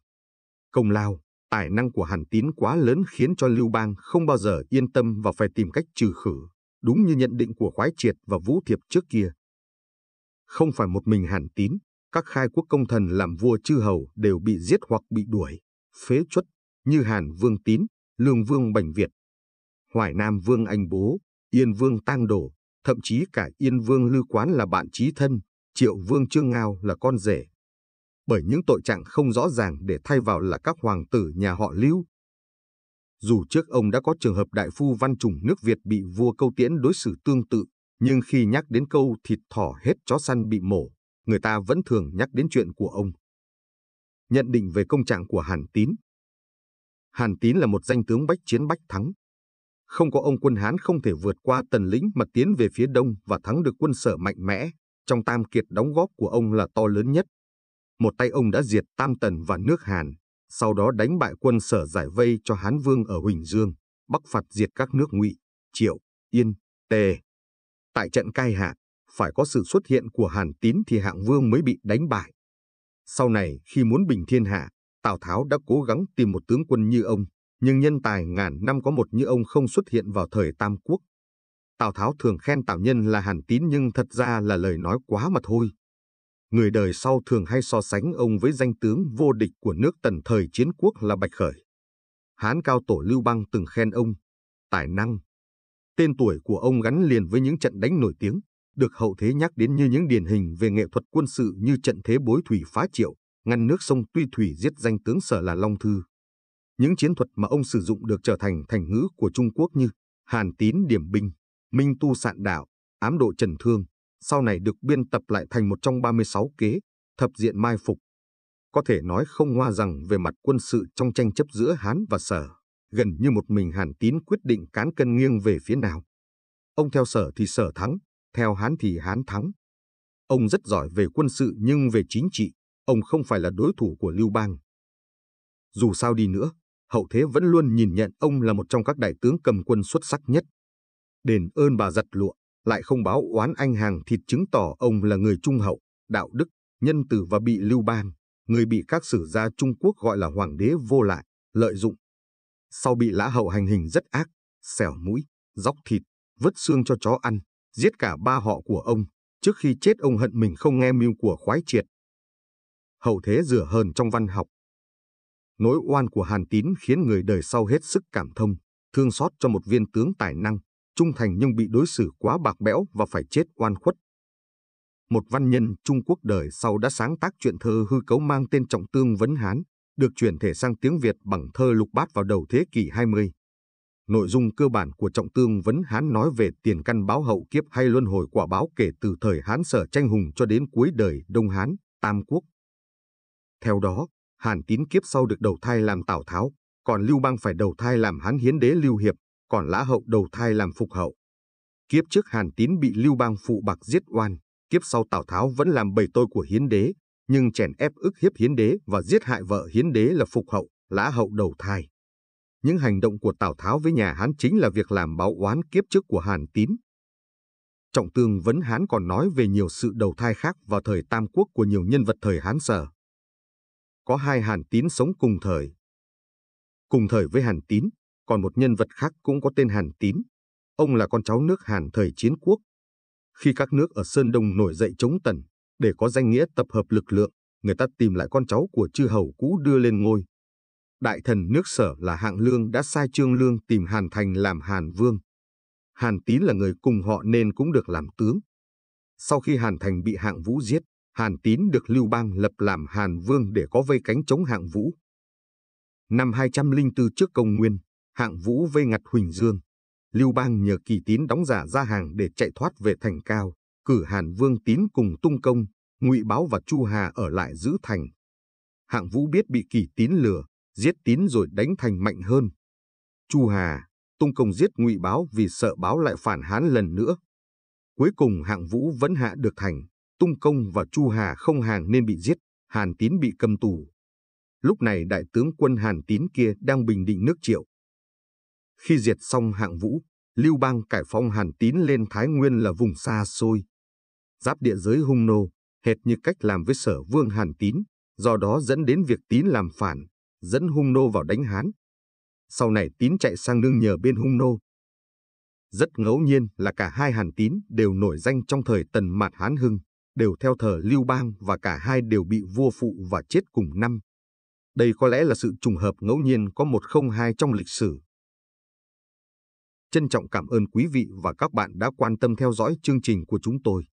Công lao, tài năng của Hàn Tín quá lớn khiến cho Lưu Bang không bao giờ yên tâm và phải tìm cách trừ khử, đúng như nhận định của Khoái Triệt và Vũ Thiệp trước kia. Không phải một mình Hàn Tín, các khai quốc công thần làm vua chư hầu đều bị giết hoặc bị đuổi, phế chuất, như Hàn Vương Tín, Lương Vương Bành Việt, Hoài Nam Vương Anh Bố, Yên Vương Tang Đổ, thậm chí cả Yên Vương lưu Quán là bạn chí thân, Triệu Vương Trương Ngao là con rể. Bởi những tội trạng không rõ ràng để thay vào là các hoàng tử nhà họ Lưu. Dù trước ông đã có trường hợp đại phu văn trùng nước Việt bị vua câu tiễn đối xử tương tự, nhưng khi nhắc đến câu thịt thỏ hết chó săn bị mổ, người ta vẫn thường nhắc đến chuyện của ông. Nhận định về công trạng của Hàn Tín Hàn Tín là một danh tướng bách chiến bách thắng, không có ông quân Hán không thể vượt qua tần lĩnh mà tiến về phía đông và thắng được quân sở mạnh mẽ, trong tam kiệt đóng góp của ông là to lớn nhất. Một tay ông đã diệt tam tần và nước Hàn, sau đó đánh bại quân sở giải vây cho Hán Vương ở Huỳnh Dương, bắc phạt diệt các nước ngụy, triệu, yên, tề. Tại trận cai hạ, phải có sự xuất hiện của Hàn Tín thì hạng vương mới bị đánh bại. Sau này, khi muốn bình thiên hạ, Tào Tháo đã cố gắng tìm một tướng quân như ông, nhưng nhân tài ngàn năm có một như ông không xuất hiện vào thời Tam Quốc. Tào Tháo thường khen Tào Nhân là hàn tín nhưng thật ra là lời nói quá mà thôi. Người đời sau thường hay so sánh ông với danh tướng vô địch của nước tần thời chiến quốc là Bạch Khởi. Hán cao tổ Lưu Bang từng khen ông, tài năng. Tên tuổi của ông gắn liền với những trận đánh nổi tiếng, được hậu thế nhắc đến như những điển hình về nghệ thuật quân sự như trận thế bối thủy phá triệu, ngăn nước sông Tuy Thủy giết danh tướng Sở là Long Thư. Những chiến thuật mà ông sử dụng được trở thành thành ngữ của Trung Quốc như hàn tín điểm binh, minh tu sạn đảo, ám độ trần thương, sau này được biên tập lại thành một trong 36 kế, thập diện mai phục. Có thể nói không hoa rằng về mặt quân sự trong tranh chấp giữa Hán và Sở, gần như một mình Hàn Tín quyết định cán cân nghiêng về phía nào. Ông theo Sở thì Sở thắng, theo Hán thì Hán thắng. Ông rất giỏi về quân sự nhưng về chính trị, ông không phải là đối thủ của Lưu Bang. Dù sao đi nữa, hậu thế vẫn luôn nhìn nhận ông là một trong các đại tướng cầm quân xuất sắc nhất. Đền ơn bà giặt lụa, lại không báo oán anh hàng thịt chứng tỏ ông là người trung hậu, đạo đức, nhân từ và bị lưu bang. người bị các sử gia Trung Quốc gọi là hoàng đế vô lại, lợi dụng. Sau bị lã hậu hành hình rất ác, xẻo mũi, dóc thịt, vứt xương cho chó ăn, giết cả ba họ của ông, trước khi chết ông hận mình không nghe mưu của khoái triệt. Hậu thế rửa hờn trong văn học, Nỗi oan của Hàn Tín khiến người đời sau hết sức cảm thông, thương xót cho một viên tướng tài năng, trung thành nhưng bị đối xử quá bạc bẽo và phải chết oan khuất. Một văn nhân Trung Quốc đời sau đã sáng tác truyện thơ hư cấu mang tên Trọng Tương Vấn Hán, được chuyển thể sang tiếng Việt bằng thơ lục bát vào đầu thế kỷ 20. Nội dung cơ bản của Trọng Tương Vấn Hán nói về tiền căn báo hậu kiếp hay luân hồi quả báo kể từ thời Hán Sở Tranh Hùng cho đến cuối đời Đông Hán, Tam Quốc. Theo đó, Hàn Tín kiếp sau được đầu thai làm Tào Tháo, còn Lưu Bang phải đầu thai làm Hán Hiến Đế Lưu Hiệp, còn Lã Hậu đầu thai làm Phục Hậu. Kiếp trước Hàn Tín bị Lưu Bang phụ bạc giết oan, kiếp sau Tào Tháo vẫn làm bầy tôi của Hiến Đế, nhưng chèn ép ức hiếp Hiến Đế và giết hại vợ Hiến Đế là Phục Hậu, Lã Hậu đầu thai. Những hành động của Tào Tháo với nhà Hán chính là việc làm báo oán kiếp trước của Hàn Tín. Trọng tương vấn Hán còn nói về nhiều sự đầu thai khác vào thời Tam Quốc của nhiều nhân vật thời Hán Sở có hai Hàn Tín sống cùng thời. Cùng thời với Hàn Tín, còn một nhân vật khác cũng có tên Hàn Tín. Ông là con cháu nước Hàn thời chiến quốc. Khi các nước ở Sơn Đông nổi dậy chống Tần, để có danh nghĩa tập hợp lực lượng, người ta tìm lại con cháu của chư hầu cũ đưa lên ngôi. Đại thần nước sở là Hạng Lương đã sai Trương Lương tìm Hàn Thành làm Hàn Vương. Hàn Tín là người cùng họ nên cũng được làm tướng. Sau khi Hàn Thành bị Hạng Vũ giết, Hàn Tín được Lưu Bang lập làm Hàn Vương để có vây cánh chống Hạng Vũ. Năm 204 trước công nguyên, Hạng Vũ vây ngặt Huỳnh Dương. Lưu Bang nhờ Kỳ Tín đóng giả ra hàng để chạy thoát về thành cao, cử Hàn Vương Tín cùng tung công, Ngụy Báo và Chu Hà ở lại giữ thành. Hạng Vũ biết bị Kỳ Tín lừa, giết Tín rồi đánh thành mạnh hơn. Chu Hà, tung công giết Ngụy Báo vì sợ báo lại phản hán lần nữa. Cuối cùng Hạng Vũ vẫn hạ được thành. Tung Công và Chu Hà không hàng nên bị giết, Hàn Tín bị cầm tù. Lúc này đại tướng quân Hàn Tín kia đang bình định nước Triệu. Khi diệt xong hạng vũ, Lưu Bang cải phong Hàn Tín lên Thái Nguyên là vùng xa xôi. Giáp địa giới hung nô, hệt như cách làm với sở vương Hàn Tín, do đó dẫn đến việc Tín làm phản, dẫn hung nô vào đánh Hán. Sau này Tín chạy sang nương nhờ bên hung nô. Rất ngẫu nhiên là cả hai Hàn Tín đều nổi danh trong thời tần mạt Hán Hưng đều theo thờ Lưu Bang và cả hai đều bị vua phụ và chết cùng năm. Đây có lẽ là sự trùng hợp ngẫu nhiên có một không hai trong lịch sử. Trân trọng cảm ơn quý vị và các bạn đã quan tâm theo dõi chương trình của chúng tôi.